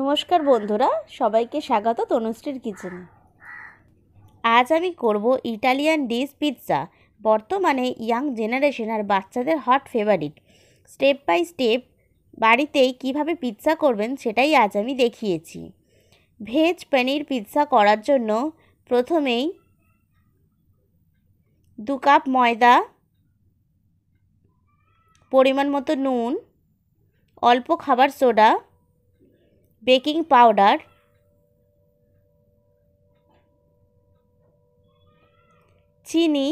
নমস্কার বন্ধুরা সবাইকে স্বাগত তনুশ্রীর কিচেনে আজ আমি করব ইটালিয়ান ডিশ পিৎজা বর্তমানে ইয়াং জেনারেশন আর বাচ্চাদের hot favourite step by step বাড়িতেই কিভাবে পিৎজা করবেন সেটাই আজ আমি দেখিয়েছি ভেজ পনির পিৎজা করার জন্য প্রথমেই দু কাপ ময়দা পরিমাণ মতো নুন অল্প খাবার সোডা বেকিং পাউডার চিনি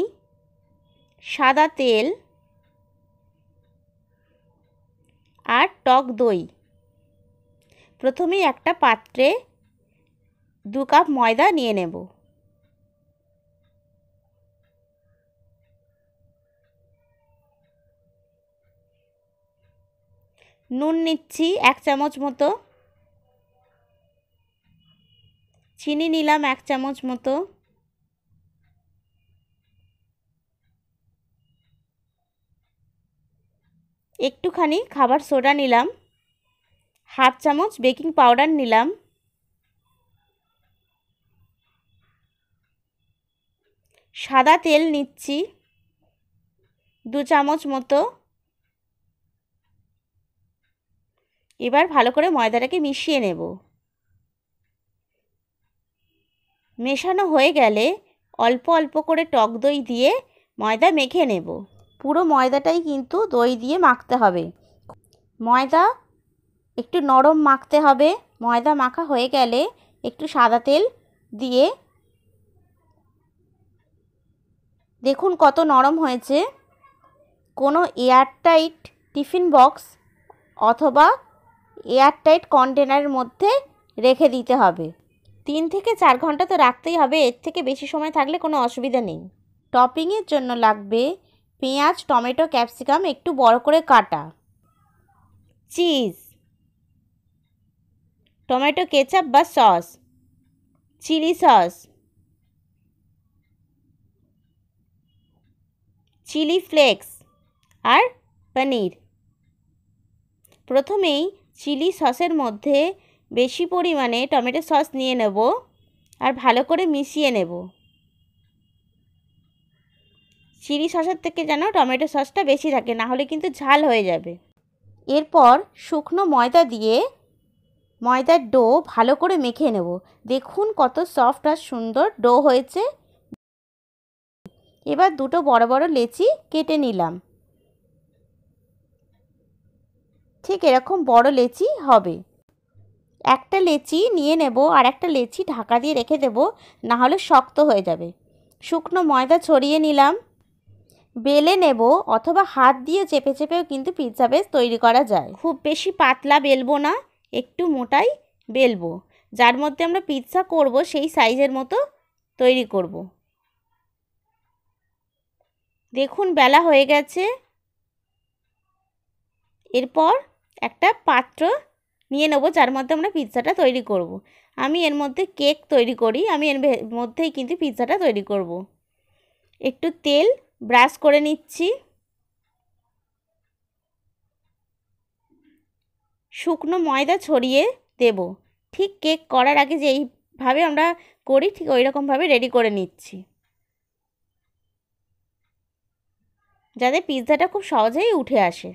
সাদা তেল আর টক দই প্রথমেই একটা পাত্রে দু কাপ ময়দা নিয়ে নেব নুন নিচ্ছি এক চামচ মতো চিনি নিলাম এক চামচ মতো একটুখানি খাবার সোডা নিলাম হাফ চামচ বেকিং পাউডার নিলাম সাদা তেল নিচ্ছি দু চামচ মতো এবার ভালো করে ময়দাটাকে মিশিয়ে নেব মেশানো হয়ে গেলে অল্প অল্প করে টক দই দিয়ে ময়দা মেখে নেব পুরো ময়দাটাই কিন্তু দই দিয়ে মাখতে হবে ময়দা একটু নরম মাখতে হবে ময়দা মাখা হয়ে গেলে একটু সাদা তেল দিয়ে দেখুন কত নরম হয়েছে কোনো এয়ারটাইট টিফিন বক্স অথবা এয়ারটাইট কন্টেনারের মধ্যে রেখে দিতে হবে তিন থেকে চার ঘন্টা তো রাখতেই হবে এর থেকে বেশি সময় থাকলে কোনো অসুবিধা নেই টপিংয়ের জন্য লাগবে পেঁয়াজ টমেটো ক্যাপসিকাম একটু বড় করে কাটা চিজ টমেটো কেচাপ বা sauce chilli sauce chilli flakes আর পনির প্রথমেই চিলি সসের মধ্যে বেশি পরিমাণে টমেটো সস নিয়ে নেব আর ভালো করে মিশিয়ে নেব চিলি সসের থেকে যেন টমেটো সসটা বেশি থাকে না হলে কিন্তু ঝাল হয়ে যাবে এরপর শুকনো ময়দা দিয়ে ময়দার ডো ভালো করে মেখে নেব দেখুন কত সফট আর সুন্দর ডো হয়েছে এবার দুটো বড় বড় লেচি কেটে নিলাম ঠিক এরকম বড় লেচি হবে একটা লেচি নিয়ে নেব আর একটা লেচি ঢাকা দিয়ে রেখে দেব না হলে শক্ত হয়ে যাবে শুকনো ময়দা ছড়িয়ে নিলাম বেলে নেব অথবা হাত দিয়ে চেপে চেপেও কিন্তু পিৎজা বেস তৈরি করা যায় খুব বেশি পাতলা বেলবো না একটু মোটাই বেলবো যার মধ্যে আমরা পিৎজা করব সেই সাইজের মতো তৈরি করব দেখুন বেলা হয়ে গেছে এরপর একটা পাত্র নিয়ে নেবো যার মধ্যে আমরা পিৎজাটা তৈরি করব। আমি এর মধ্যে কেক তৈরি করি আমি এর মধ্যেই কিন্তু পিৎজাটা তৈরি করব। একটু তেল ব্রাশ করে নিচ্ছি শুকনো ময়দা ছড়িয়ে দেব ঠিক কেক করার আগে যেইভাবে আমরা করি ঠিক ওই রকমভাবে রেডি করে নিচ্ছি যাতে পিৎজাটা খুব সহজেই উঠে আসে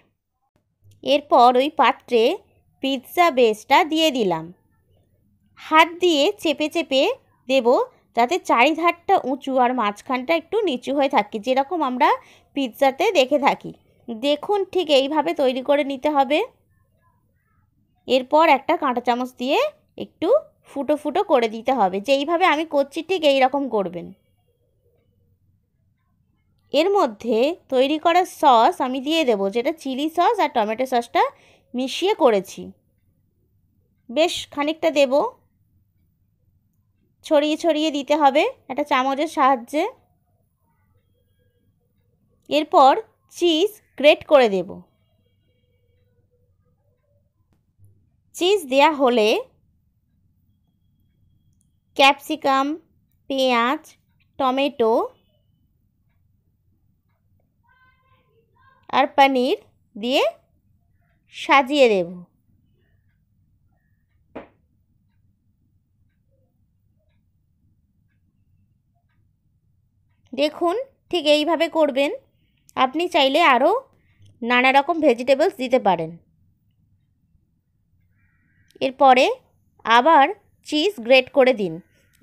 এরপর ওই পাত্রে পিৎজা বেসটা দিয়ে দিলাম হাত দিয়ে চেপে চেপে দেব যাতে চারিধারটা উঁচু আর মাঝখানটা একটু নিচু হয়ে থাকে যেরকম আমরা পিৎজাতে দেখে থাকি দেখুন ঠিক এইভাবে তৈরি করে নিতে হবে এরপর একটা কাঁটা চামচ দিয়ে একটু ফুটো ফুটো করে দিতে হবে যেইভাবে আমি করছি ঠিক এই রকম করবেন এর মধ্যে তৈরি করা সস আমি দিয়ে দেবো যেটা চিলি সস আর টমেটো সসটা মিশিয়ে করেছি বেশ খানিকটা দেব ছড়িয়ে ছড়িয়ে দিতে হবে একটা চামচের সাহায্যে এরপর চিজ গ্রেট করে দেব চিজ দেয়া হলে ক্যাপসিকাম পেঁয়াজ টমেটো আর পনির দিয়ে সাজিয়ে দেব দেখুন ঠিক এইভাবে করবেন আপনি চাইলে আরও নানা রকম ভেজিটেবলস দিতে পারেন এরপরে আবার চিজ গ্রেট করে দিন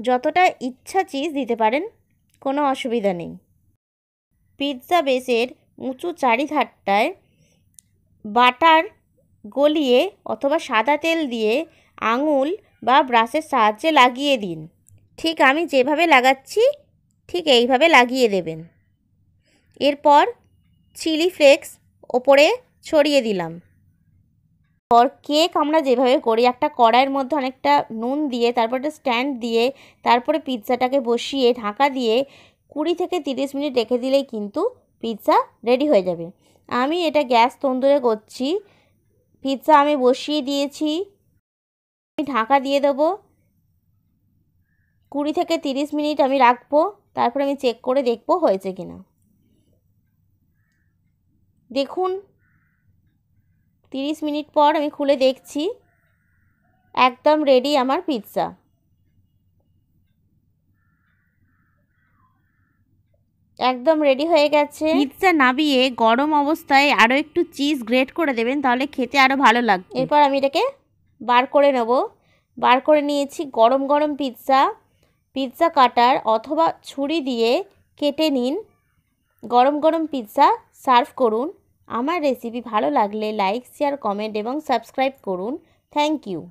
যতটা ইচ্ছা চিজ দিতে পারেন কোনো অসুবিধা নেই পিৎজা বেসের উঁচু চারিধারটায় বাটার গলিয়ে অথবা সাদা তেল দিয়ে আঙুল বা ব্রাশের সাহায্যে লাগিয়ে দিন ঠিক আমি যেভাবে লাগাচ্ছি ঠিক এইভাবে লাগিয়ে দেবেন এরপর চিলি ফ্লেক্স ওপরে ছড়িয়ে দিলাম পর কেক আমরা যেভাবে করি একটা কড়াইয়ের মধ্যে অনেকটা নুন দিয়ে তারপর একটা স্ট্যান্ড দিয়ে তারপরে পিৎজাটাকে বসিয়ে ঢাকা দিয়ে কুড়ি থেকে তিরিশ মিনিট রেখে দিলেই কিন্তু পিৎজা রেডি হয়ে যাবে আমি এটা গ্যাস তন্দুরে করছি পিৎজা আমি বসিয়ে দিয়েছি আমি ঢাকা দিয়ে দেবো কুড়ি থেকে তিরিশ মিনিট আমি রাখবো তারপরে আমি চেক করে দেখবো হয়েছে কি না দেখুন তিরিশ মিনিট পর আমি খুলে দেখছি একদম রেডি আমার পিৎজা একদম রেডি হয়ে গেছে পিৎজা নাবিয়ে গরম অবস্থায় আরও একটু চিজ গ্রেট করে দেবেন তাহলে খেতে আরও ভালো লাগবে এরপর আমি এটাকে বার করে নেব বার করে নিয়েছি গরম গরম পিৎজা পিৎজা কাটার অথবা ছুরি দিয়ে কেটে নিন গরম গরম পিৎজা সার্ভ করুন আমার রেসিপি ভালো লাগলে লাইক শেয়ার কমেন্ট এবং সাবস্ক্রাইব করুন থ্যাংক ইউ